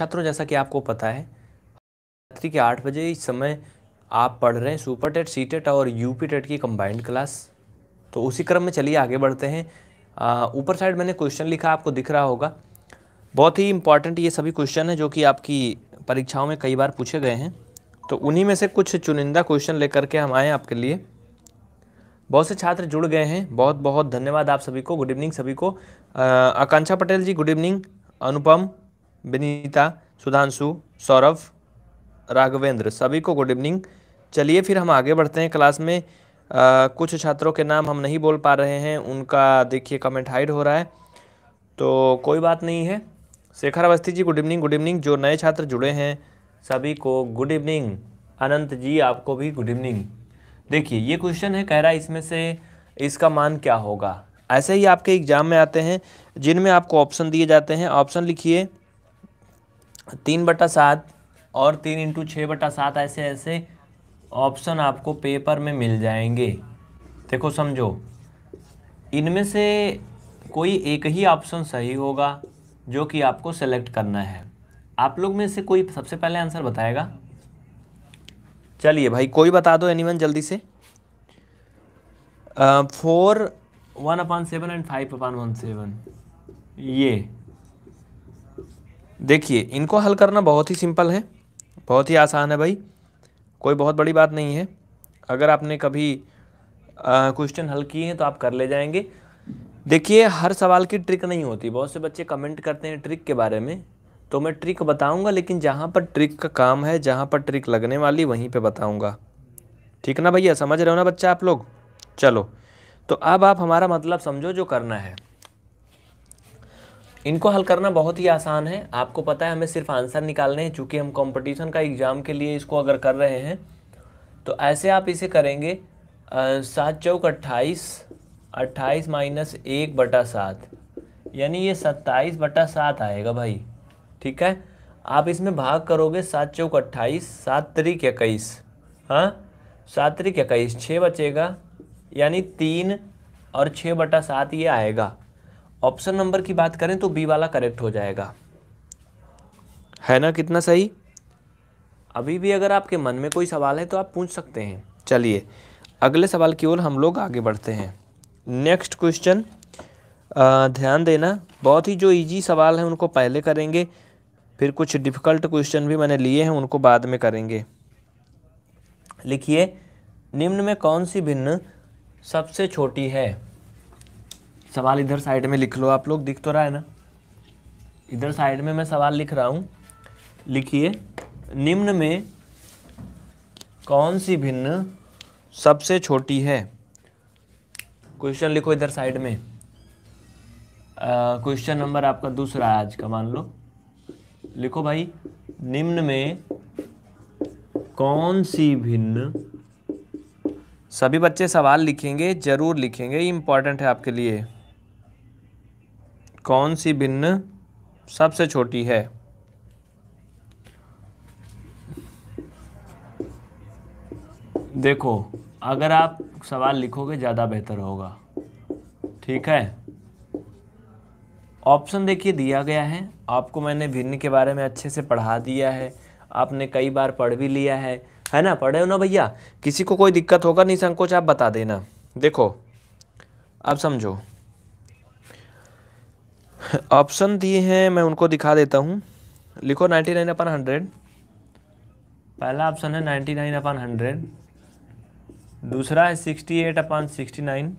छात्रों जैसा कि आपको पता है रात्रि के आठ बजे इस समय आप पढ़ रहे हैं सुपर टेट सी टेट और यूपी टेट की कंबाइंड क्लास तो उसी क्रम में चलिए आगे बढ़ते हैं ऊपर साइड मैंने क्वेश्चन लिखा आपको दिख रहा होगा बहुत ही इंपॉर्टेंट ये सभी क्वेश्चन हैं जो कि आपकी परीक्षाओं में कई बार पूछे गए हैं तो उन्हीं में से कुछ चुनिंदा क्वेश्चन लेकर के हम आए आपके लिए बहुत से छात्र जुड़ गए हैं बहुत बहुत धन्यवाद आप सभी को गुड इवनिंग सभी को आकांक्षा पटेल जी गुड इवनिंग अनुपम विनीता सुधांशु सौरभ राघवेंद्र सभी को गुड इवनिंग चलिए फिर हम आगे बढ़ते हैं क्लास में आ, कुछ छात्रों के नाम हम नहीं बोल पा रहे हैं उनका देखिए कमेंट हाइड हो रहा है तो कोई बात नहीं है Shekhar Awasthi ji good evening good evening जो नए छात्र जुड़े हैं सभी को गुड इवनिंग अनंत जी आपको भी गुड इवनिंग देखिए ये क्वेश्चन है कह रहा है इसमें से इसका मान क्या होगा ऐसे ही आपके एग्जाम में आते हैं जिनमें आपको ऑप्शन दिए जाते हैं ऑप्शन लिखिए तीन बटा सात और तीन इंटू छः बटा सात ऐसे ऐसे ऑप्शन आपको पेपर में मिल जाएंगे देखो समझो इनमें से कोई एक ही ऑप्शन सही होगा जो कि आपको सेलेक्ट करना है आप लोग में से कोई सबसे पहले आंसर बताएगा चलिए भाई कोई बता दो एनीवन जल्दी से four one upon seven and five upon one seven ये देखिए इनको हल करना बहुत ही सिंपल है बहुत ही आसान है भाई कोई बहुत बड़ी बात नहीं है अगर आपने कभी क्वेश्चन हल किए हैं तो आप कर ले जाएंगे देखिए हर सवाल की ट्रिक नहीं होती बहुत से बच्चे कमेंट करते हैं ट्रिक के बारे में तो मैं ट्रिक बताऊंगा लेकिन जहाँ पर ट्रिक का काम है जहाँ पर ट्रिक लगने वाली वहीं पे बताऊंगा ठीक ना भैया समझ रहे हो ना बच्चा आप लोग चलो तो अब आप हमारा मतलब समझो जो करना है इनको हल करना बहुत ही आसान है आपको पता है हमें सिर्फ आंसर निकालने हैं चूँकि हम कंपटीशन का एग्ज़ाम के लिए इसको अगर कर रहे हैं तो ऐसे आप इसे करेंगे सात चौक अट्ठाईस अट्ठाईस माइनस एक बटा सात यानी ये सत्ताईस बटा सात आएगा भाई ठीक है आप इसमें भाग करोगे सात चौक अट्ठाईस सात तरीक इक्कीस हाँ सात तरीक इक्कीस छः बचेगा यानी तीन और छः बटा सात ये आएगा ऑप्शन नंबर की बात करें तो बी वाला करेक्ट हो जाएगा है ना कितना सही अभी भी अगर आपके मन में कोई सवाल है तो आप पूछ सकते हैं चलिए अगले सवाल की ओर हम लोग आगे बढ़ते हैं नेक्स्ट क्वेश्चन ध्यान देना बहुत ही जो इजी सवाल हैं उनको पहले करेंगे फिर कुछ डिफ़िकल्ट क्वेश्चन भी मैंने लिए हैं उनको बाद में करेंगे लिखिए निम्न में कौन सी भिन्न सबसे छोटी है सवाल इधर साइड में लिख लो आप लोग दिख तो रहा है ना इधर साइड में मैं सवाल लिख रहा हूँ लिखिए निम्न में कौन सी भिन्न सबसे छोटी है क्वेश्चन लिखो इधर साइड में क्वेश्चन नंबर आपका दूसरा आज का मान लो लिखो भाई निम्न में कौन सी भिन्न सभी बच्चे सवाल लिखेंगे जरूर लिखेंगे इंपॉर्टेंट है आपके लिए कौन सी भिन्न सबसे छोटी है देखो अगर आप सवाल लिखोगे ज़्यादा बेहतर होगा ठीक है ऑप्शन देखिए दिया गया है आपको मैंने भिन्न के बारे में अच्छे से पढ़ा दिया है आपने कई बार पढ़ भी लिया है है ना पढ़े हो ना भैया किसी को कोई दिक्कत होगा नहीं संकोच आप बता देना देखो अब समझो ऑप्शन दिए हैं मैं उनको दिखा देता हूँ लिखो नाइन्टी नाइन अपन हंड्रेड पहला ऑप्शन है नाइन्टी नाइन अपन हंड्रेड दूसरा है sixty eight upon sixty nine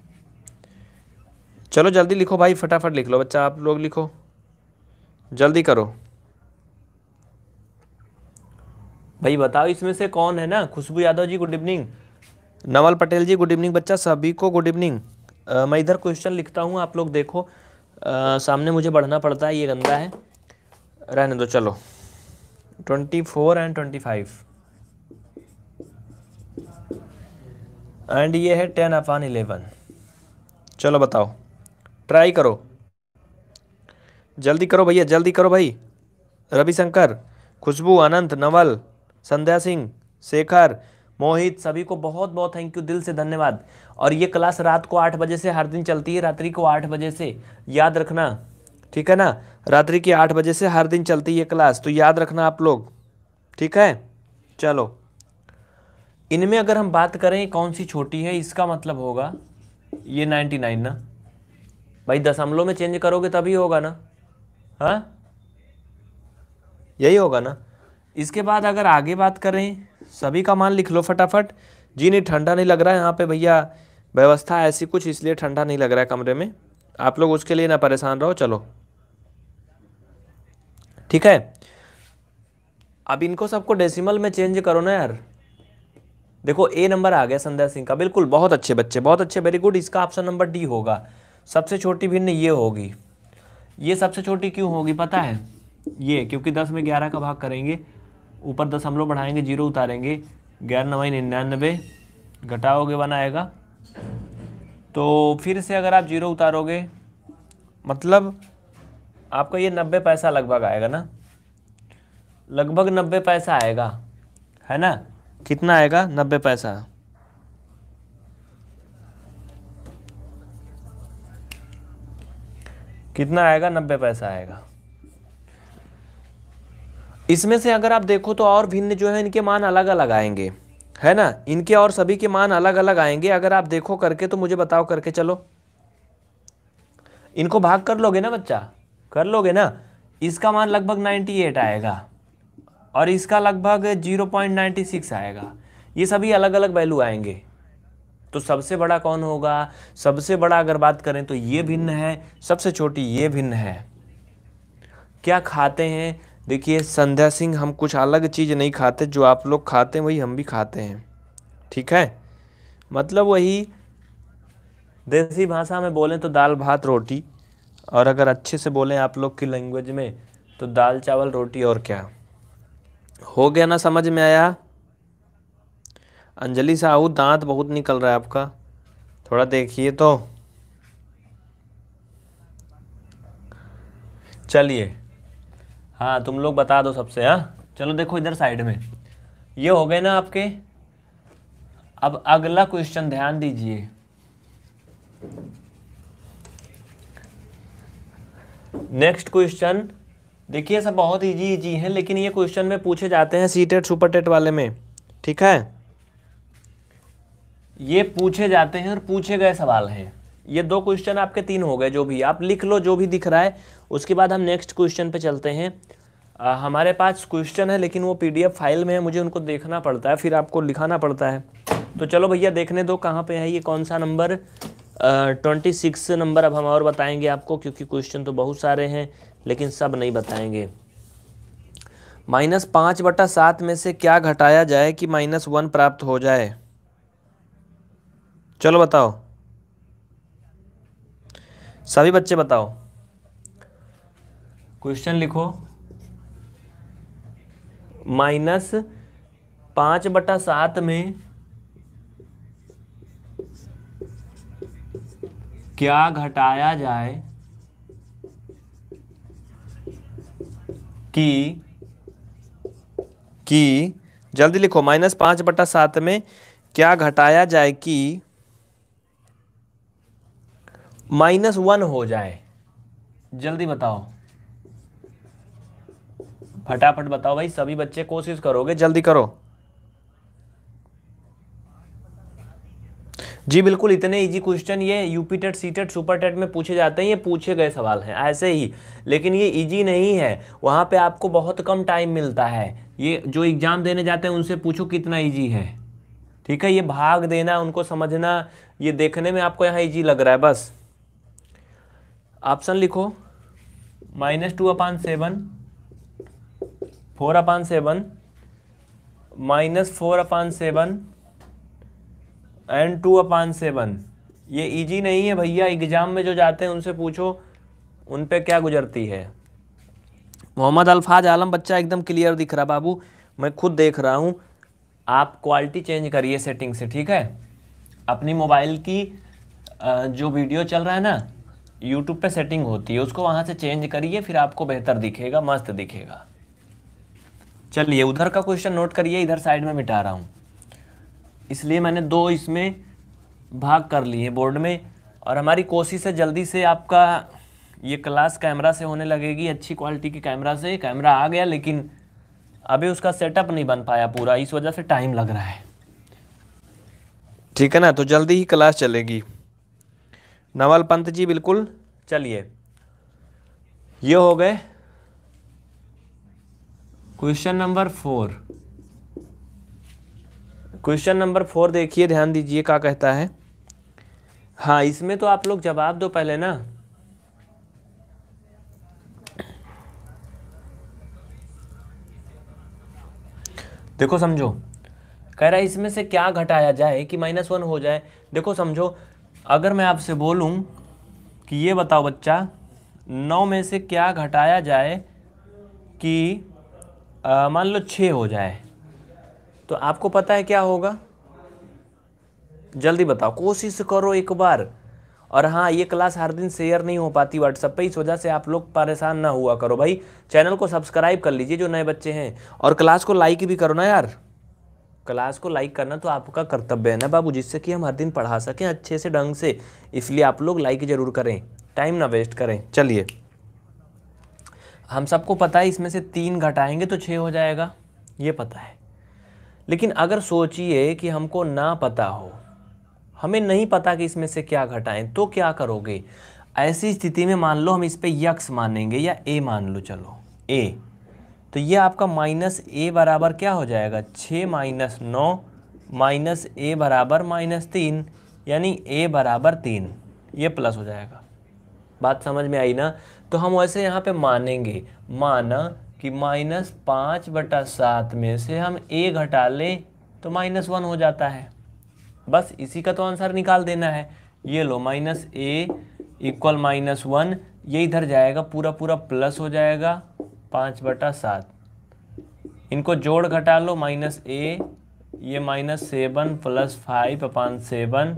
चलो जल्दी लिखो भाई फटाफट लिख लो बच्चा आप लोग लिखो जल्दी करो भाई बताओ इसमें से कौन है ना Khushboo Yadav ji good evening Naval Patel ji good evening बच्चा सभी को गुड इवनिंग मैं इधर क्वेश्चन लिखता हूँ आप लोग देखो आ, सामने मुझे बढ़ना पड़ता है ये गंदा है रहने दो चलो twenty four and twenty five and ये है टेन अपान इलेवन चलो बताओ ट्राई करो जल्दी करो भैया जल्दी करो भाई रविशंकर खुशबू अनंत नवल संध्या सिंह शेखर मोहित सभी को बहुत बहुत थैंक यू दिल से धन्यवाद और ये क्लास रात को आठ बजे से हर दिन चलती है रात्रि को आठ बजे से याद रखना ठीक है ना रात्रि के आठ बजे से हर दिन चलती है क्लास तो याद रखना आप लोग ठीक है चलो इनमें अगर हम बात करें कौन सी छोटी है इसका मतलब होगा ये नाइन्टी नाइन ना भाई दशमलव में चेंज करोगे तभी होगा ना हाँ यही होगा ना इसके बाद अगर आगे बात करें सभी का मान लिख लो फटाफट जी नहीं ठंडा नहीं लग रहा है यहाँ पे भैया व्यवस्था ऐसी कुछ इसलिए ठंडा नहीं लग रहा है कमरे में आप लोग उसके लिए ना परेशान रहो चलो ठीक है अब इनको सबको डेसिमल में चेंज करो ना यार देखो ए नंबर आ गया संध्या सिंह का बिल्कुल बहुत अच्छे बच्चे बहुत अच्छे वेरी गुड इसका ऑप्शन नंबर डी होगा सबसे छोटी भिन्न ये होगी ये सबसे छोटी क्यों होगी पता है ये क्योंकि दस में ग्यारह का भाग करेंगे ऊपर दस हम लोग बढ़ाएंगे जीरो उतारेंगे ग्यारह नवाई निन्यानबे घटाओगे वन आएगा तो फिर से अगर आप जीरो उतारोगे मतलब आपका ये नब्बे पैसा लगभग आएगा ना लगभग नब्बे पैसा आएगा है ना कितना आएगा नब्बे पैसा कितना आएगा नब्बे पैसा आएगा इसमें से अगर आप देखो तो और भिन्न जो है इनके मान अलग अलग आएंगे है ना इनके और सभी के मान अलग अलग आएंगे अगर आप देखो करके तो मुझे बताओ करके चलो इनको भाग कर लोगे ना बच्चा कर लोगे ना इसका मान लगभग 98 आएगा और इसका लगभग 0.96 आएगा ये सभी अलग अलग वैल्यू आएंगे तो सबसे बड़ा कौन होगा सबसे बड़ा अगर बात करें तो ये भिन्न है सबसे छोटी ये भिन्न है क्या खाते हैं देखिए संध्या सिंह हम कुछ अलग चीज़ नहीं खाते जो आप लोग खाते हैं वही हम भी खाते हैं ठीक है मतलब वही देसी भाषा में बोलें तो दाल भात रोटी और अगर अच्छे से बोलें आप लोग की लैंग्वेज में तो दाल चावल रोटी और क्या हो गया ना समझ में आया अंजलि साहू दांत बहुत निकल रहा है आपका थोड़ा देखिए तो चलिए हाँ तुम लोग बता दो सबसे हाँ चलो देखो इधर साइड में ये हो गए ना आपके अब अगला क्वेश्चन ध्यान दीजिए नेक्स्ट क्वेश्चन देखिए सब बहुत इजी इजी है लेकिन ये क्वेश्चन में पूछे जाते हैं सी टेट सुपर टेट वाले में ठीक है ये पूछे जाते हैं और पूछे गए सवाल हैं ये दो क्वेश्चन आपके तीन हो गए जो भी आप लिख लो जो भी दिख रहा है उसके बाद हम नेक्स्ट क्वेश्चन पे चलते हैं आ, हमारे पास क्वेश्चन है लेकिन वो पीडीएफ फाइल में है मुझे उनको देखना पड़ता है फिर आपको लिखाना पड़ता है तो चलो भैया देखने दो कहाँ पे है ये कौन सा नंबर ट्वेंटी सिक्स नंबर अब हम और बताएंगे आपको क्योंकि क्वेश्चन तो बहुत सारे हैं लेकिन सब नहीं बताएंगे माइनस पाँच बटा सात में से क्या घटाया जाए कि माइनस वन प्राप्त हो जाए चलो बताओ सभी बच्चे बताओ क्वेश्चन लिखो माइनस पांच बटा सात में क्या घटाया जाए कि कि जल्दी लिखो माइनस पांच बटा सात में क्या घटाया जाए कि माइनस वन हो जाए जल्दी बताओ फटाफट बताओ भाई सभी बच्चे कोशिश करोगे जल्दी करो जी बिल्कुल इतने इजी क्वेश्चन ये UP TET C TET super TET में पूछे जाते हैं ये पूछे गए सवाल हैं ऐसे ही लेकिन ये इजी नहीं है वहाँ पे आपको बहुत कम टाइम मिलता है ये जो एग्ज़ाम देने जाते हैं उनसे पूछो कितना इजी है ठीक है ये भाग देना उनको समझना ये देखने में आपको यहाँ इजी लग रहा है बस ऑप्शन लिखो minus two upon seven four upon seven minus four upon seven and two upon seven ये इजी नहीं है भैया एग्ज़ाम में जो जाते हैं उनसे पूछो उन पे क्या गुजरती है मोहम्मद अल्फाज आलम बच्चा एकदम क्लियर दिख रहा बाबू मैं खुद देख रहा हूँ आप क्वालिटी चेंज करिए सेटिंग से ठीक है अपनी मोबाइल की जो वीडियो चल रहा है ना यूट्यूब पे सेटिंग होती है उसको वहाँ से चेंज करिए फिर आपको बेहतर दिखेगा मस्त दिखेगा चलिए उधर का क्वेश्चन नोट करिए इधर साइड में मिटा रहा हूँ इसलिए मैंने दो इसमें भाग कर लिए बोर्ड में और हमारी कोशिश है जल्दी से आपका ये क्लास कैमरा से होने लगेगी अच्छी क्वालिटी की कैमरा से कैमरा आ गया लेकिन अभी उसका सेटअप नहीं बन पाया पूरा इस वजह से टाइम लग रहा है ठीक है ना तो जल्दी ही क्लास चलेगी नवल पंत जी बिल्कुल चलिए ये हो गए question number four question number four देखिए ध्यान दीजिए क्या कहता है हाँ इसमें तो आप लोग जवाब दो पहले ना देखो समझो कह रहा है इसमें से क्या घटाया जाए कि माइनस वन हो जाए देखो समझो अगर मैं आपसे बोलूं कि ये बताओ बच्चा नौ में से क्या घटाया जाए कि मान लो छः हो जाए तो आपको पता है क्या होगा जल्दी बताओ कोशिश करो एक बार और हाँ ये क्लास हर दिन शेयर नहीं हो पाती व्हाट्सएप पे इस वजह से आप लोग परेशान ना हुआ करो भाई चैनल को सब्सक्राइब कर लीजिए जो नए बच्चे हैं और क्लास को लाइक भी करो ना यार क्लास को लाइक करना तो आपका कर्तव्य है ना बाबू जिससे कि हम हर दिन पढ़ा सकें अच्छे से ढंग से इसलिए आप लोग लाइक ज़रूर करें टाइम ना वेस्ट करें चलिए हम सबको पता है इसमें से तीन घटाएंगे तो छः हो जाएगा ये पता है लेकिन अगर सोचिए कि हमको ना पता हो हमें नहीं पता कि इसमें से क्या घटाएं तो क्या करोगे ऐसी स्थिति में मान लो हम इस पर यक्स मानेंगे या ए मान लो चलो ए तो ये आपका माइनस ए बराबर क्या हो जाएगा छः माइनस नौ माइनस ए बराबर माइनस तीन यानी ए बराबर तीन ये प्लस हो जाएगा बात समझ में आई ना तो हम वैसे यहाँ पे मानेंगे माना कि माइनस पाँच बटा सात में से हम ए घटा लें तो माइनस वन हो जाता है बस इसी का तो आंसर निकाल देना है ये लो minus A equal minus one ये इधर जाएगा पूरा पूरा प्लस हो जाएगा पाँच बटा सात इनको जोड़ घटा लो माइनस ए ये minus seven plus five upon seven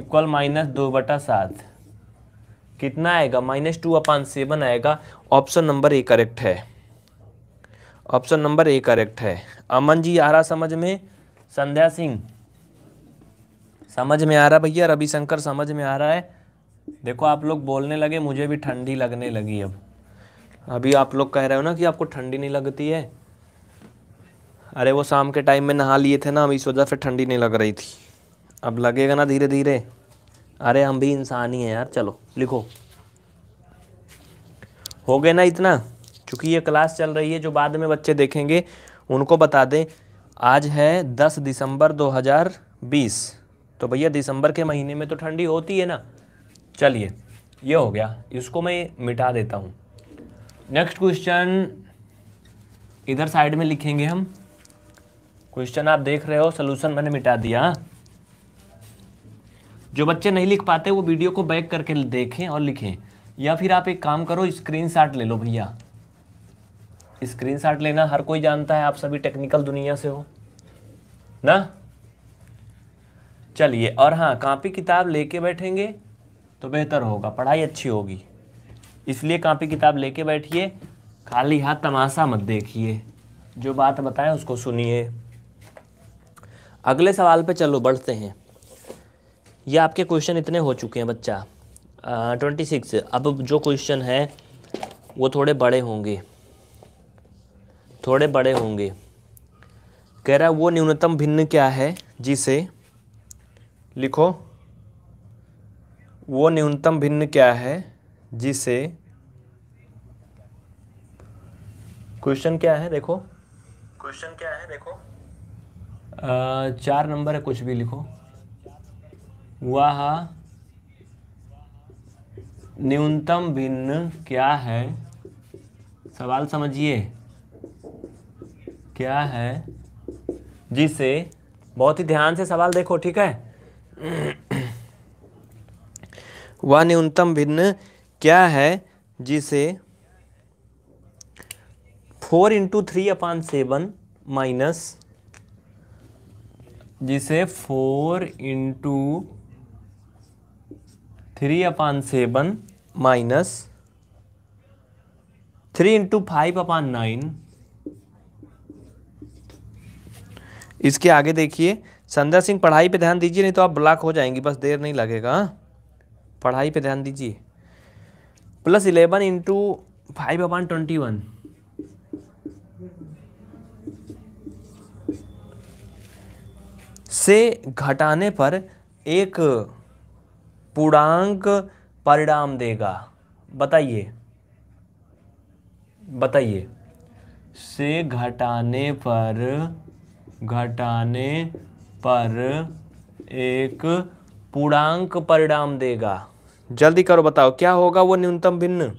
equal minus दो बटा सात कितना आएगा माइनस टू अपान सेवन आएगा ऑप्शन नंबर ए करेक्ट है ऑप्शन नंबर ए करेक्ट है अमन जी आ रहा समझ में संध्या सिंह समझ में आ रहा भैया रविशंकर समझ में आ रहा है देखो आप लोग बोलने लगे मुझे भी ठंडी लगने लगी अब अभी आप लोग कह रहे हो ना कि आपको ठंडी नहीं लगती है अरे वो शाम के टाइम में नहा लिए थे ना अभी इस वजह से ठंडी नहीं लग रही थी अब लगेगा ना धीरे धीरे अरे हम भी इंसान ही हैं यार चलो लिखो हो गया ना इतना क्योंकि ये क्लास चल रही है जो बाद में बच्चे देखेंगे उनको बता दें आज है 10 दिसंबर 2020 तो भैया दिसंबर के महीने में तो ठंडी होती है ना चलिए ये हो गया इसको मैं मिटा देता हूँ नेक्स्ट क्वेश्चन इधर साइड में लिखेंगे हम क्वेश्चन आप देख रहे हो सोल्यूशन मैंने मिटा दिया जो बच्चे नहीं लिख पाते वो वीडियो को बैक करके देखें और लिखें या फिर आप एक काम करो स्क्रीनशॉट ले लो भैया स्क्रीनशॉट लेना हर कोई जानता है आप सभी टेक्निकल दुनिया से हो ना चलिए और हाँ कापी किताब लेके बैठेंगे तो बेहतर होगा पढ़ाई अच्छी होगी इसलिए कापी किताब लेके बैठिए खाली हाथ तमाशा मत देखिए जो बात बताएं उसको सुनिए अगले सवाल पे चलो बढ़ते हैं ये आपके क्वेश्चन इतने हो चुके हैं बच्चा ट्वेंटी सिक्स अब जो क्वेश्चन है वो थोड़े बड़े होंगे थोड़े बड़े होंगे कह रहा वो न्यूनतम भिन्न क्या है जिसे लिखो वो न्यूनतम भिन्न क्या है जिसे क्वेश्चन क्या है देखो क्वेश्चन क्या है देखो आ, चार नंबर है कुछ भी लिखो वह न्यूनतम भिन्न क्या है सवाल समझिए क्या है जिसे बहुत ही ध्यान से सवाल देखो ठीक है वह न्यूनतम भिन्न क्या है जिसे four into three upon seven minus जिसे four into three upon seven minus three into five upon nine इसके आगे देखिए संध्या सिंह पढ़ाई पे ध्यान दीजिए नहीं तो आप ब्लॉक हो जाएंगी बस देर नहीं लगेगा हाँ। पढ़ाई पे ध्यान दीजिए plus eleven into five upon twenty one से घटाने पर एक पूर्णांक परिणाम देगा बताइए बताइए से घटाने पर घटाने पर एक पूर्णांक परिणाम देगा जल्दी करो बताओ क्या होगा वो न्यूनतम भिन्न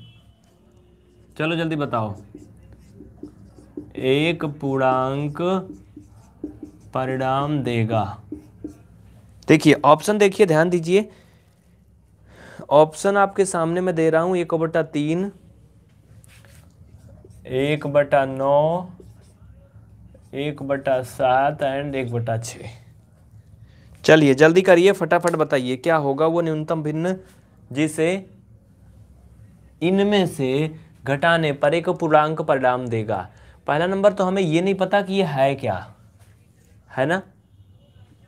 चलो जल्दी बताओ एक पूर्णांक परिणाम देगा देखिए ऑप्शन देखिए ध्यान दीजिए ऑप्शन आपके सामने मैं दे रहा हूं एक बटा तीन एक बटा नौ एक बटा सात एंड एक बटा छ चलिए जल्दी करिए फटाफट बताइए क्या होगा वो न्यूनतम भिन्न जिसे इनमें से घटाने पर एक पूर्णांक परिणाम देगा पहला नंबर तो हमें ये नहीं पता कि ये है क्या है ना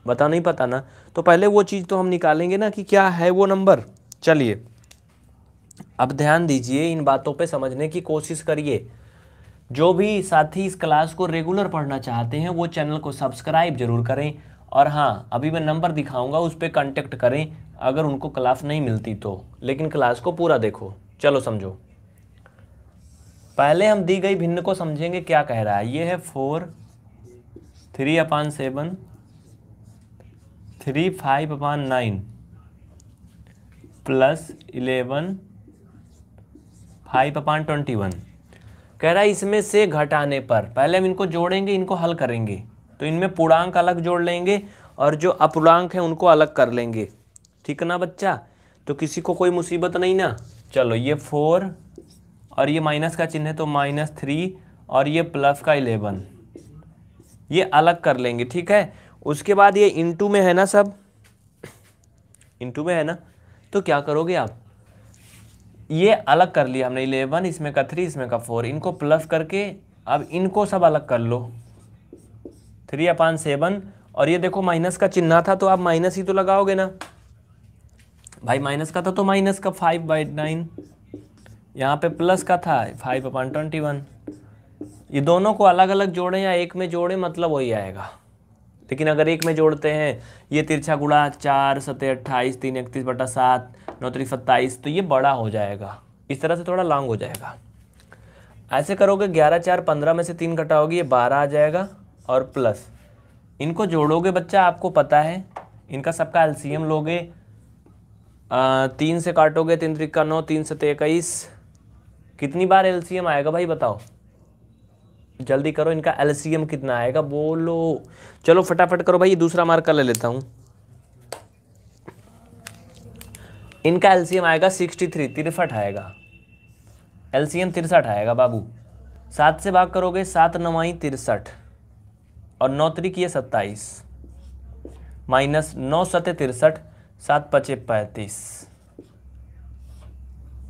बता नहीं पता ना तो पहले वो चीज़ तो हम निकालेंगे ना कि क्या है वो नंबर चलिए अब ध्यान दीजिए इन बातों पे समझने की कोशिश करिए जो भी साथी इस क्लास को रेगुलर पढ़ना चाहते हैं वो चैनल को सब्सक्राइब जरूर करें और हाँ अभी मैं नंबर दिखाऊंगा उस पर कॉन्टेक्ट करें अगर उनको क्लास नहीं मिलती तो लेकिन क्लास को पूरा देखो चलो समझो पहले हम दी गई भिन्न को समझेंगे क्या कह रहा है ये है four three upon seven three five upon nine plus eleven five upon twenty one कह रहा है इसमें से घटाने पर पहले हम इनको जोड़ेंगे इनको हल करेंगे तो इनमें पूर्णांक अलग जोड़ लेंगे और जो अपूर्णांक है उनको अलग कर लेंगे ठीक है ना बच्चा तो किसी को कोई मुसीबत नहीं ना चलो ये फोर और ये माइनस का चिन्ह है तो माइनस थ्री और ये प्लस का इलेवन ये अलग कर लेंगे ठीक है उसके बाद ये इंटू में है ना सब इंटू में है ना तो क्या करोगे आप ये अलग कर लिया हमने इलेवन इसमें का थ्री इसमें का फोर इनको प्लस करके अब इनको सब अलग कर लो थ्री अपान सेवन और ये देखो माइनस का चिन्ह था तो आप माइनस ही तो लगाओगे ना भाई माइनस का था तो माइनस का फाइव बाई नाइन यहाँ पे प्लस का था फाइव अपान ट्वेंटी वन ये दोनों को अलग अलग जोड़ें या एक में जोड़ें मतलब वही आएगा लेकिन अगर एक में जोड़ते हैं ये तिरछा गुड़ा चार सत अट्ठाईस तीन इकतीस बटा सात नौ तरी सत्ताईस तो ये बड़ा हो जाएगा इस तरह से थोड़ा लॉन्ग हो जाएगा ऐसे करोगे ग्यारह चार पंद्रह में से तीन घटाओगे ये बारह आ जाएगा और प्लस इनको जोड़ोगे बच्चा आपको पता है इनका सबका एलसीएम लोगे आ, तीन से काटोगे तीन त्रिका नौ तीन सतह तो इक्कीस कितनी बार एलसीएम आएगा भाई बताओ जल्दी करो इनका एलसीएम कितना आएगा बोलो चलो फटाफट करो भाई दूसरा मार्कर ले लेता हूँ इनका एलसीएम आएगा सिक्सटी थ्री तिरसठ आएगा एल्सीयम तिरसठ आएगा बाबू सात से भाग करोगे सात नवाई तिरसठ और नौ ये सत्ताईस माइनस नौ सत्य तिरसठ सात पचे पैंतीस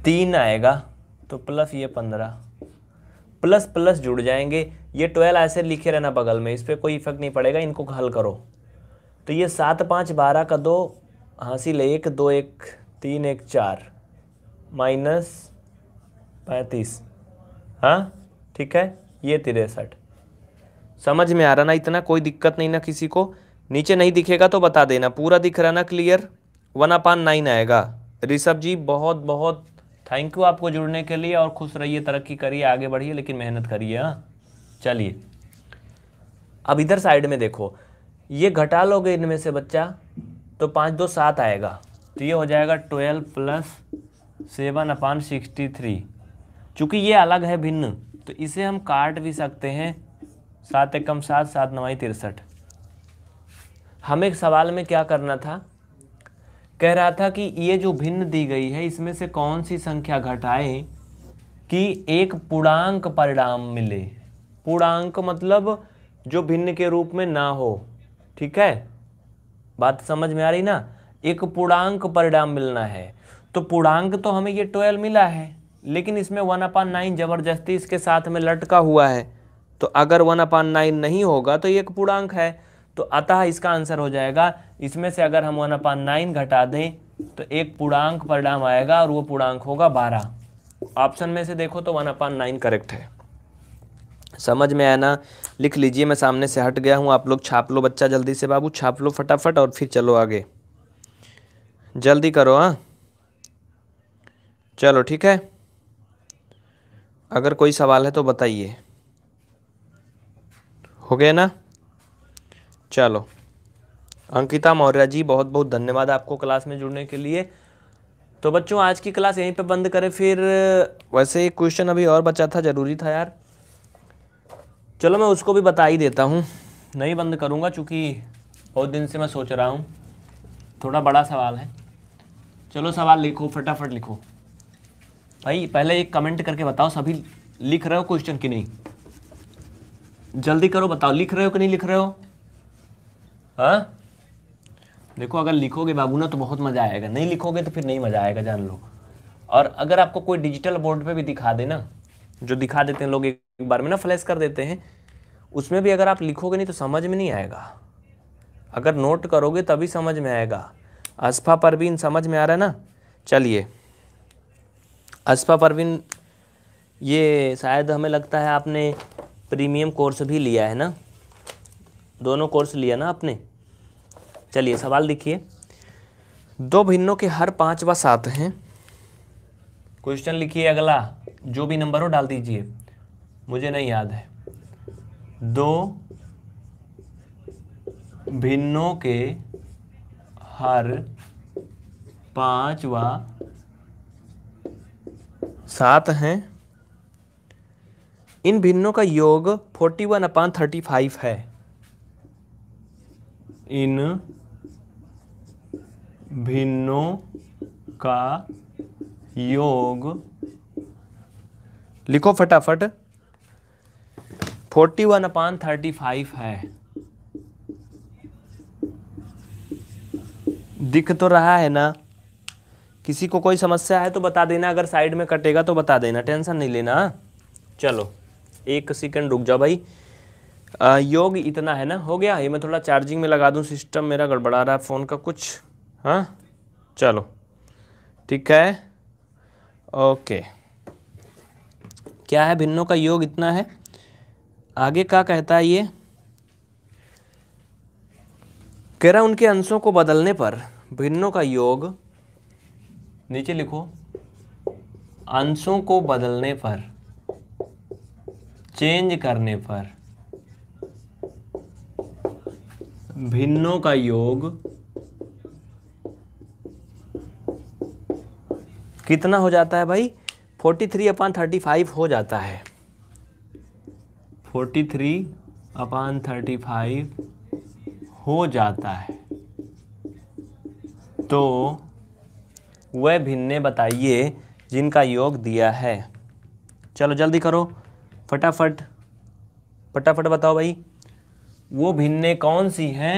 तीन आएगा तो प्लस ये पंद्रह प्लस प्लस जुड़ जाएंगे ये ट्वेल्व ऐसे लिखे रहना बगल में इस पर कोई इफेक्ट नहीं पड़ेगा इनको हल करो तो ये सात पाँच बारह का दो हासिल एक दो एक तीन एक चार माइनस पैंतीस हाँ ठीक है ये तिरसठ समझ में आ रहा ना इतना कोई दिक्कत नहीं ना किसी को नीचे नहीं दिखेगा तो बता देना पूरा दिख रहा ना क्लियर वन अपान नाइन आएगा ऋषभ जी बहुत बहुत थैंक यू आपको जुड़ने के लिए और खुश रहिए तरक्की करिए आगे बढ़िए लेकिन मेहनत करिए हाँ चलिए अब इधर साइड में देखो ये घटा लोगे इनमें से बच्चा तो पाँच दो सात आएगा तो ये हो जाएगा twelve plus seven upon sixty three चूँकि ये अलग है भिन्न तो इसे हम काट भी सकते हैं सात एकम सात सात नवाई तिरसठ हमें सवाल में क्या करना था कह रहा था कि ये जो भिन्न दी गई है इसमें से कौन सी संख्या घटाए कि एक पूर्णांक परिणाम मिले पूर्णांक मतलब जो भिन्न के रूप में ना हो ठीक है बात समझ में आ रही ना एक पूर्णांक परिणाम मिलना है तो पूर्णांक तो हमें ये ट्वेल्व मिला है लेकिन इसमें वन अपान नाइन जबरदस्ती इसके साथ में लटका हुआ है तो अगर वन अपान नाइन नहीं होगा तो ये एक पूर्णांक है तो अतः इसका आंसर हो जाएगा इसमें से अगर हम वन अपान नाइन घटा दें तो एक पूर्णांक परिणाम आएगा और वो पूर्णांक होगा बारह ऑप्शन में से देखो तो वन अपान नाइन करेक्ट है समझ में आया ना लिख लीजिए मैं सामने से हट गया हूँ आप लोग छाप लो बच्चा जल्दी से बाबू छाप लो फटाफट और फिर चलो आगे जल्दी करो हाँ चलो ठीक है अगर कोई सवाल है तो बताइए हो गया ना चलो अंकिता मौर्य जी बहुत बहुत धन्यवाद आपको क्लास में जुड़ने के लिए तो बच्चों आज की क्लास यहीं पे बंद करें फिर वैसे एक क्वेश्चन अभी और बचा था ज़रूरी था यार चलो मैं उसको भी बता ही देता हूँ नहीं बंद करूँगा चूँकि बहुत दिन से मैं सोच रहा हूँ थोड़ा बड़ा सवाल है चलो सवाल लिखो फटाफट लिखो भाई पहले एक कमेंट करके बताओ सभी लिख रहे हो क्वेश्चन की नहीं जल्दी करो बताओ लिख रहे हो कि नहीं लिख रहे हो हाँ देखो अगर लिखोगे बाबू ना तो बहुत मज़ा आएगा नहीं लिखोगे तो फिर नहीं मज़ा आएगा जान लो और अगर आपको कोई डिजिटल बोर्ड पे भी दिखा दे ना जो दिखा देते हैं लोग एक बार में ना फ्लैश कर देते हैं उसमें भी अगर आप लिखोगे नहीं तो समझ में नहीं आएगा अगर नोट करोगे तभी समझ में आएगा असफा परवीन समझ में आ रहा है ना चलिए असफा परवीन ये शायद हमें लगता है आपने प्रीमियम कोर्स भी लिया है ना दोनों कोर्स लिया ना आपने चलिए सवाल देखिए दो भिन्नों के हर पाँच व सात हैं क्वेश्चन लिखिए अगला जो भी नंबर हो डाल दीजिए मुझे नहीं याद है दो भिन्नों के हर पाँच व सात हैं इन भिन्नों का योग forty one upon thirty five है इन भिन्नों का योग लिखो फटाफट forty one upon thirty five है दिख तो रहा है ना किसी को कोई समस्या है तो बता देना अगर साइड में कटेगा तो बता देना टेंशन नहीं लेना हाँ? चलो एक सेकंड रुक जाओ भाई आ, योग इतना है ना हो गया ये मैं थोड़ा चार्जिंग में लगा दूँ सिस्टम मेरा गड़बड़ा रहा है फ़ोन का कुछ हाँ चलो ठीक है ओके क्या है भिन्नों का योग इतना है आगे क्या कहता है ये कह रहा उनके अंशों को बदलने पर भिन्नों का योग नीचे लिखो अंशों को बदलने पर चेंज करने पर भिन्नों का योग कितना हो जाता है भाई 43 थ्री अपान थर्टी हो जाता है 43 थ्री अपान थर्टी हो जाता है तो वह भिन्ने बताइए जिनका योग दिया है चलो जल्दी करो फटाफट फटाफट बताओ भाई वो भिन्ने कौन सी हैं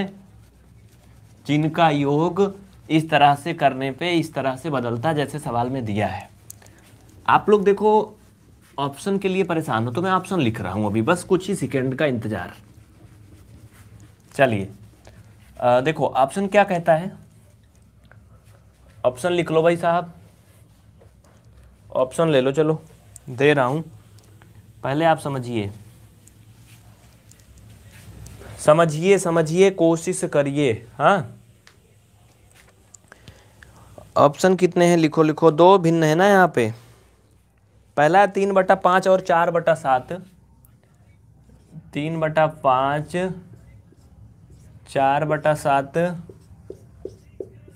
जिनका योग इस तरह से करने पे इस तरह से बदलता जैसे सवाल में दिया है आप लोग देखो ऑप्शन के लिए परेशान हो तो मैं ऑप्शन लिख रहा हूँ अभी बस कुछ ही सेकेंड का इंतज़ार चलिए देखो ऑप्शन क्या कहता है ऑप्शन लिख लो भाई साहब ऑप्शन ले लो चलो दे रहा हूँ पहले आप समझिए समझिए समझिए कोशिश करिए हाँ ऑप्शन कितने हैं लिखो लिखो दो भिन्न है ना यहाँ पे पहला तीन बटा पाँच और चार बटा सात तीन बटा पाँच चार बटा सात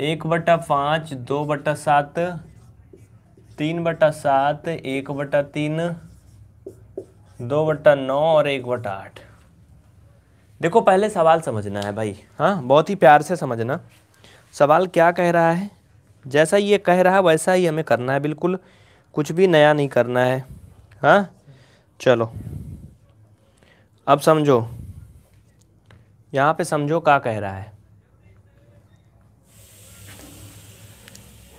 एक बटा पाँच दो बटा सात तीन बटा सात एक बटा तीन दो बट्टा नौ और एक बट्टा आठ देखो पहले सवाल समझना है भाई हाँ बहुत ही प्यार से समझना सवाल क्या कह रहा है जैसा ये कह रहा है वैसा ही हमें करना है बिल्कुल कुछ भी नया नहीं करना है हाँ चलो अब समझो यहाँ पे समझो क्या कह रहा है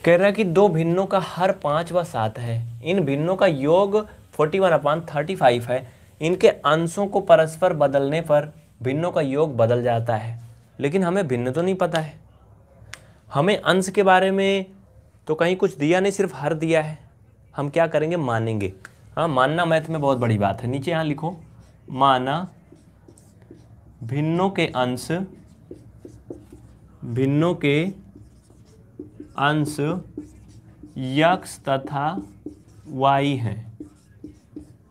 कह रहा है कि दो भिन्नों का हर पाँच व सात है इन भिन्नों का योग forty one upon thirty five है इनके अंशों को परस्पर बदलने पर भिन्नों का योग बदल जाता है लेकिन हमें भिन्न तो नहीं पता है हमें अंश के बारे में तो कहीं कुछ दिया नहीं सिर्फ हर दिया है हम क्या करेंगे मानेंगे हाँ मानना मैथ में बहुत बड़ी बात है नीचे यहाँ लिखो माना भिन्नों के अंश भिन्नों के अंश यक्ष तथा वाई हैं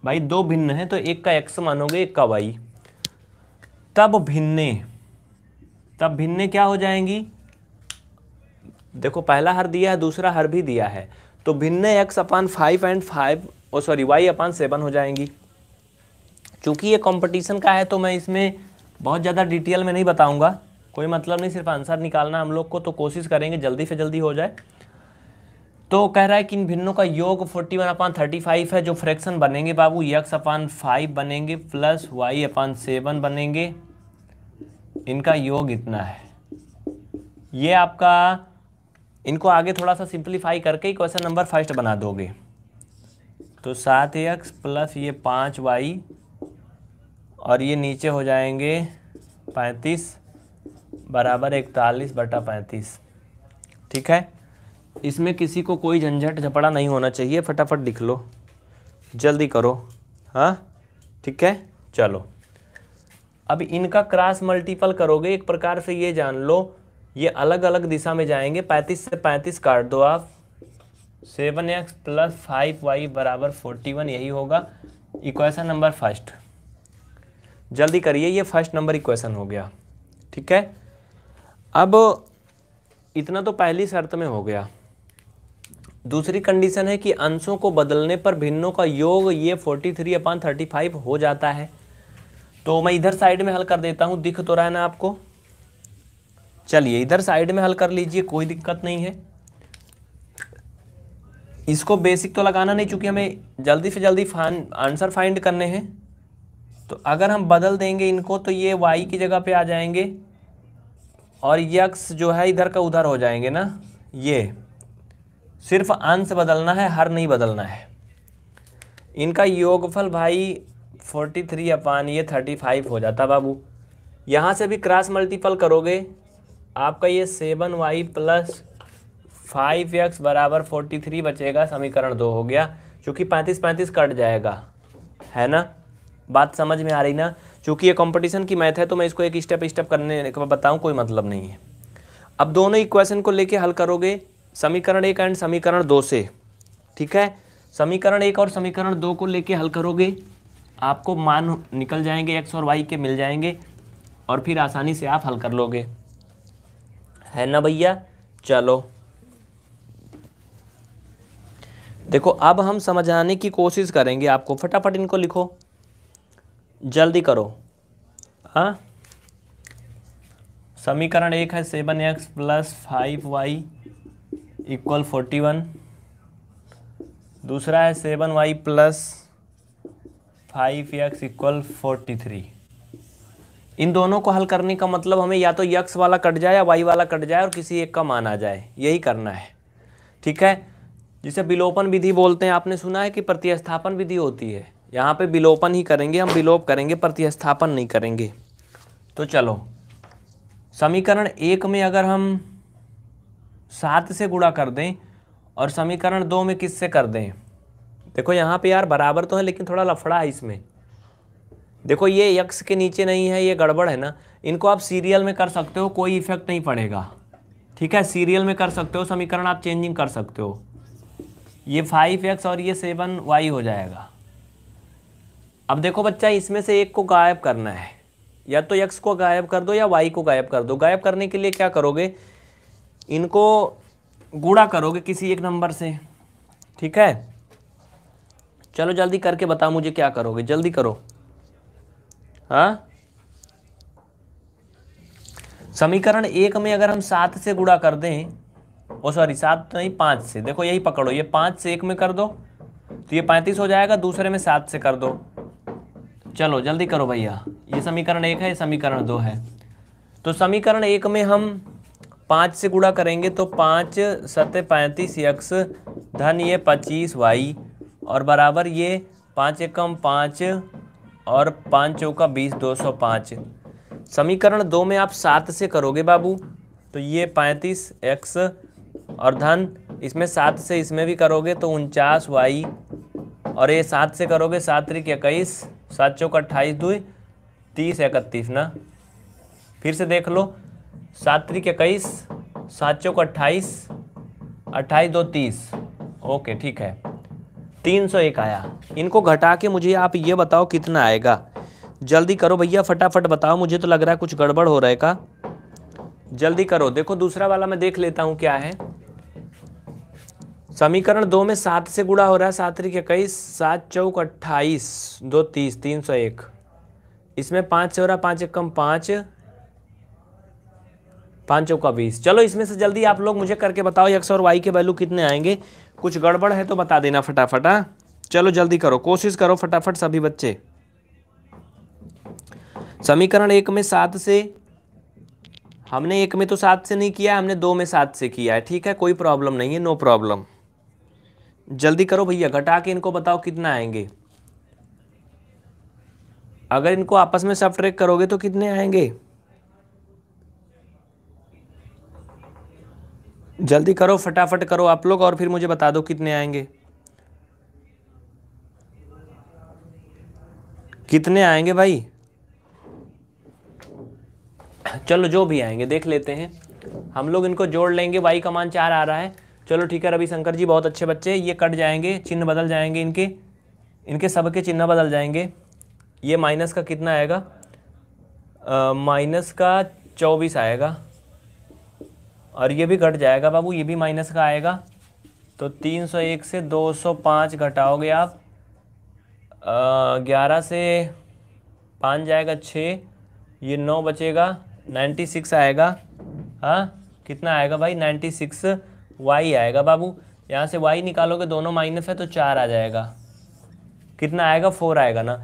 भाई दो भिन्न है तो एक का एक्स मानोगे एक का वाई तब भिन्ने तब भिन्ने क्या हो जाएंगी देखो पहला हर दिया है दूसरा हर भी दिया है तो भिन्ने X upon five and five और सॉरी वाई अपान सेवन हो जाएंगी क्योंकि ये कंपटीशन का है तो मैं इसमें बहुत ज़्यादा डिटेल में नहीं बताऊंगा कोई मतलब नहीं सिर्फ आंसर निकालना हम लोग को तो कोशिश करेंगे जल्दी से जल्दी हो जाए तो कह रहा है कि इन भिन्नों का योग 41 वन अपान थर्टी है जो फ्रैक्शन बनेंगे बाबू यक्स अपान फाइव बनेंगे प्लस वाई अपान सेवन बनेंगे इनका योग इतना है ये आपका इनको आगे थोड़ा सा सिंप्लीफाई करके ही क्वेश्चन नंबर फर्स्ट बना दोगे तो सात एक्स प्लस ये पाँच वाई और ये नीचे हो जाएंगे पैंतीस बराबर इकतालीस बटा पैंतीस ठीक है इसमें किसी को कोई झंझट झपड़ा नहीं होना चाहिए फटाफट लिख लो जल्दी करो हाँ ठीक है चलो अब इनका क्रॉस मल्टीपल करोगे एक प्रकार से ये जान लो ये अलग अलग दिशा में जाएंगे पैंतीस से पैंतीस काट दो आप seven X plus five Y बराबर फोर्टी वन यही होगा इक्वेशन नंबर फर्स्ट जल्दी करिए ये फर्स्ट नंबर इक्वेशन हो गया ठीक है अब इतना तो पहली शर्त में हो गया दूसरी कंडीशन है कि अंशों को बदलने पर भिन्नों का योग ये forty three upon thirty five हो जाता है तो मैं इधर साइड में हल कर देता हूँ दिख तो रहा है ना आपको चलिए इधर साइड में हल कर लीजिए कोई दिक्कत नहीं है इसको बेसिक तो लगाना नहीं चूंकि हमें जल्दी से जल्दी फान आंसर फाइंड करने हैं तो अगर हम बदल देंगे इनको तो ये वाई की जगह पे आ जाएंगे और यक्स जो है इधर का उधर हो जाएंगे ना ये सिर्फ अंश बदलना है हर नहीं बदलना है इनका योगफल भाई फोर्टी थ्री अपान ये थर्टी फाइव हो जाता बाबू यहाँ से भी क्रॉस मल्टीपल करोगे आपका ये seven Y plus five X बराबर फोर्टी थ्री बचेगा समीकरण दो हो गया चूँकि पैंतीस पैंतीस कट जाएगा है ना बात समझ में आ रही ना चूँकि ये कंपटीशन की मैथ है तो मैं इसको एक स्टेप स्टेप करने बताऊँ कोई मतलब नहीं है अब दोनों इक्वेशन को लेके हल करोगे समीकरण एक एंड समीकरण दो से ठीक है समीकरण एक और समीकरण दो को लेके हल करोगे आपको मान निकल जाएंगे एक्स और वाई के मिल जाएंगे और फिर आसानी से आप हल कर लोगे है ना भैया चलो देखो अब हम समझाने की कोशिश करेंगे आपको फटाफट इनको लिखो जल्दी करो हाँ समीकरण एक है seven X plus five Y equal forty one दूसरा है seven Y plus five X equal forty three इन दोनों को हल करने का मतलब हमें या तो यक्स वाला कट जाए या वाई वाला कट जाए और किसी एक का मान आ जाए यही करना है ठीक है जिसे विलोपन विधि बोलते हैं आपने सुना है कि प्रतिस्थापन विधि होती है यहाँ पे विलोपन ही करेंगे हम विलोप करेंगे प्रतिस्थापन नहीं करेंगे तो चलो समीकरण एक में अगर हम सात से गुणा कर दें और समीकरण दो में किससे कर दें देखो यहाँ पे यार बराबर तो है लेकिन थोड़ा लफड़ा है इसमें देखो ये यक्स के नीचे नहीं है ये गड़बड़ है ना इनको आप सीरियल में कर सकते हो कोई इफेक्ट नहीं पड़ेगा ठीक है सीरियल में कर सकते हो समीकरण आप चेंजिंग कर सकते हो ये फाइव एक्स और ये सेवन वाई हो जाएगा अब देखो बच्चा इसमें से एक को गायब करना है या तो यक्स को गायब कर दो या वाई को गायब कर दो गायब करने के लिए क्या करोगे इनको गूड़ा करोगे किसी एक नंबर से ठीक है चलो जल्दी करके बताओ मुझे क्या करोगे जल्दी करो हाँ समीकरण एक में अगर हम सात से गुड़ा कर दें ओ सॉरी सात तो नहीं पाँच से देखो यही पकड़ो ये पाँच से एक में कर दो तो ये पैंतीस हो जाएगा दूसरे में सात से कर दो चलो जल्दी करो भैया ये समीकरण एक है ये समीकरण दो है तो समीकरण एक में हम पाँच से गुड़ा करेंगे तो पाँच सत्य पैंतीस यक्स धन ये पच्चीस वाई और बराबर ये पाँच एकम पाँच और पाँच चौका बीस दो सौ पाँच समीकरण दो में आप सात से करोगे बाबू तो ये पैंतीस एक्स और धन इसमें सात से इसमें भी करोगे तो उनचास वाई और ये सात से करोगे सात त्रिक इक्कीस सात चौका अट्ठाईस दुई तीस इकतीस ना फिर से देख लो सात्रिक इक्कीस सात चौक अट्ठाईस अट्ठाईस दो तीस ओके ठीक है तीन सौ एक आया इनको घटा के मुझे आप ये बताओ कितना आएगा जल्दी करो भैया फटाफट बताओ मुझे तो लग रहा है कुछ गड़बड़ हो रहा है का जल्दी करो देखो दूसरा वाला मैं देख लेता हूँ क्या है समीकरण दो में सात से गुड़ा हो रहा है सात तरीके इक्कीस सात चौक अट्ठाईस दो तीस तीन सौ एक इसमें पाँच से हो रहा है पाँच एक कम पाँच पाँचों का बीस चलो इसमें से जल्दी आप लोग मुझे करके बताओ एक्स और वाई के वैल्यू कितने आएंगे कुछ गड़बड़ है तो बता देना फटाफट हाँ चलो जल्दी करो कोशिश करो फटाफट सभी बच्चे समीकरण एक में सात से हमने एक में तो सात से नहीं किया हमने दो में सात से किया है ठीक है कोई प्रॉब्लम नहीं है नो प्रॉब्लम जल्दी करो भैया घटा के इनको बताओ कितना आएंगे अगर इनको आपस में सब करोगे तो कितने आएंगे जल्दी करो फटाफट करो आप लोग और फिर मुझे बता दो कितने आएंगे कितने आएंगे भाई चलो जो भी आएंगे देख लेते हैं हम लोग इनको जोड़ लेंगे वाई कमान चार आ रहा है चलो ठीक है रवि शंकर जी बहुत अच्छे बच्चे ये कट जाएंगे चिन्ह बदल जाएंगे इनके इनके सब के चिन्ह बदल जाएंगे ये माइनस का कितना आएगा माइनस का चौबीस आएगा और ये भी घट जाएगा बाबू ये भी माइनस का आएगा तो 301 से 205 घटाओगे आप ग्यारह से पाँच जाएगा छः ये नौ बचेगा 96 आएगा हाँ कितना आएगा भाई 96 वाई आएगा बाबू यहाँ से वाई निकालोगे दोनों माइनस है तो चार आ जाएगा कितना आएगा फोर आएगा ना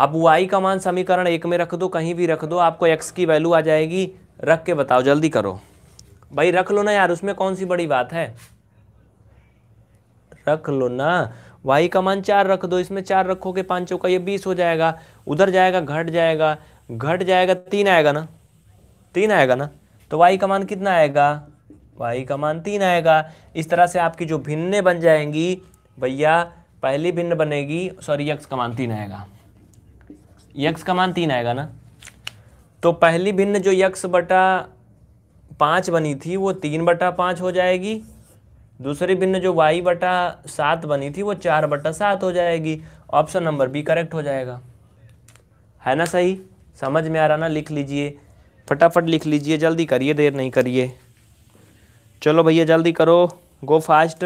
आप वाई का मान समीकरण एक में रख दो कहीं भी रख दो आपको एक्स की वैल्यू आ जाएगी रख के बताओ जल्दी करो भाई रख लो ना यार उसमें कौन सी बड़ी बात है रख लो ना वाई का मान चार रख दो इसमें चार रखोगे पांचों का ये बीस हो जाएगा उधर जाएगा घट जाएगा घट जाएगा तीन आएगा ना तीन आएगा ना तो वाई का मान कितना आएगा वाई का मान तीन आएगा इस तरह से आपकी जो भिन्ने बन जाएंगी भैया पहली भिन्न बनेगी सॉरी यक्स का मान तीन आएगा यक्स का मान तीन आएगा ना तो पहली भिन्न जो यक्स बटा पाँच बनी थी वो तीन बटा पाँच हो जाएगी दूसरी भिन्न जो वाई बटा सात बनी थी वो चार बटा सात हो जाएगी ऑप्शन नंबर बी करेक्ट हो जाएगा है ना सही समझ में आ रहा ना लिख लीजिए फटाफट लिख लीजिए जल्दी करिए देर नहीं करिए चलो भैया जल्दी करो गो फास्ट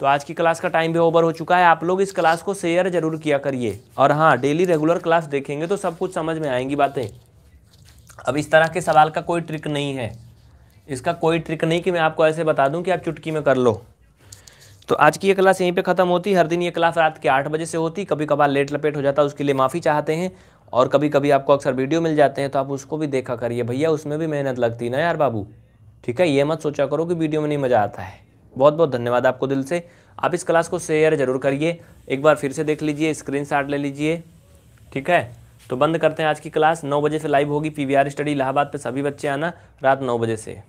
तो आज की क्लास का टाइम भी ओवर हो चुका है आप लोग इस क्लास को शेयर जरूर किया करिए और हाँ डेली रेगुलर क्लास देखेंगे तो सब कुछ समझ में आएंगी बातें अब इस तरह के सवाल का कोई ट्रिक नहीं है इसका कोई ट्रिक नहीं कि मैं आपको ऐसे बता दूं कि आप चुटकी में कर लो तो आज की ये क्लास यहीं पे ख़त्म होती हर दिन ये क्लास रात के आठ बजे से होती कभी कभार लेट लपेट हो जाता उसके लिए माफ़ी चाहते हैं और कभी कभी आपको अक्सर वीडियो मिल जाते हैं तो आप उसको भी देखा करिए भैया उसमें भी मेहनत लगती ना यार बाबू ठीक है ये मत सोचा करो कि वीडियो में नहीं मज़ा आता है बहुत बहुत धन्यवाद आपको दिल से आप इस क्लास को शेयर ज़रूर करिए एक बार फिर से देख लीजिए स्क्रीन ले लीजिए ठीक है तो बंद करते हैं आज की क्लास नौ बजे से लाइव होगी पीवीआर स्टडी इलाहाबाद पे सभी बच्चे आना रात नौ बजे से